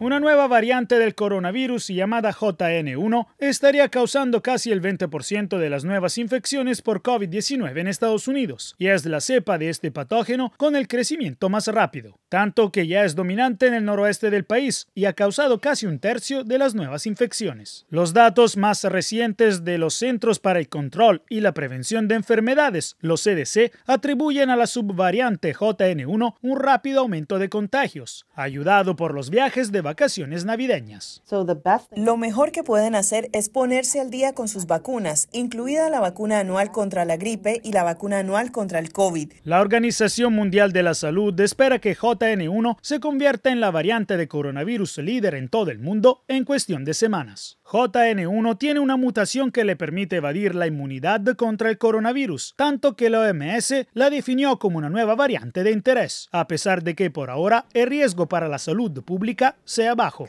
Una nueva variante del coronavirus llamada JN1 estaría causando casi el 20% de las nuevas infecciones por COVID-19 en Estados Unidos, y es la cepa de este patógeno con el crecimiento más rápido tanto que ya es dominante en el noroeste del país y ha causado casi un tercio de las nuevas infecciones. Los datos más recientes de los Centros para el Control y la Prevención de Enfermedades, los CDC, atribuyen a la subvariante JN1 un rápido aumento de contagios, ayudado por los viajes de vacaciones navideñas. Lo mejor que pueden hacer es ponerse al día con sus vacunas, incluida la vacuna anual contra la gripe y la vacuna anual contra el COVID. La Organización Mundial de la Salud espera que JN JN1 se convierte en la variante de coronavirus líder en todo el mundo en cuestión de semanas. JN1 tiene una mutación que le permite evadir la inmunidad contra el coronavirus, tanto que la OMS la definió como una nueva variante de interés, a pesar de que por ahora el riesgo para la salud pública sea bajo.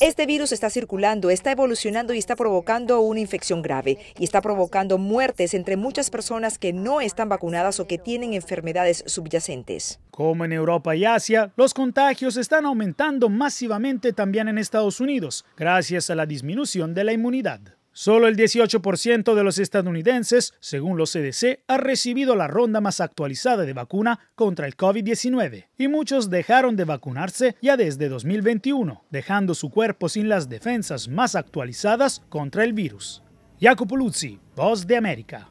Este virus está circulando, está evolucionando y está provocando una infección grave y está provocando muertes entre muchas personas que no están vacunadas o que tienen enfermedades subyacentes. Como en Europa y Asia, los contagios están aumentando masivamente también en Estados Unidos, gracias a la disminución de la inmunidad. Solo el 18% de los estadounidenses, según los CDC, ha recibido la ronda más actualizada de vacuna contra el COVID-19 y muchos dejaron de vacunarse ya desde 2021, dejando su cuerpo sin las defensas más actualizadas contra el virus. Jacopo Luzzi, Voz de América.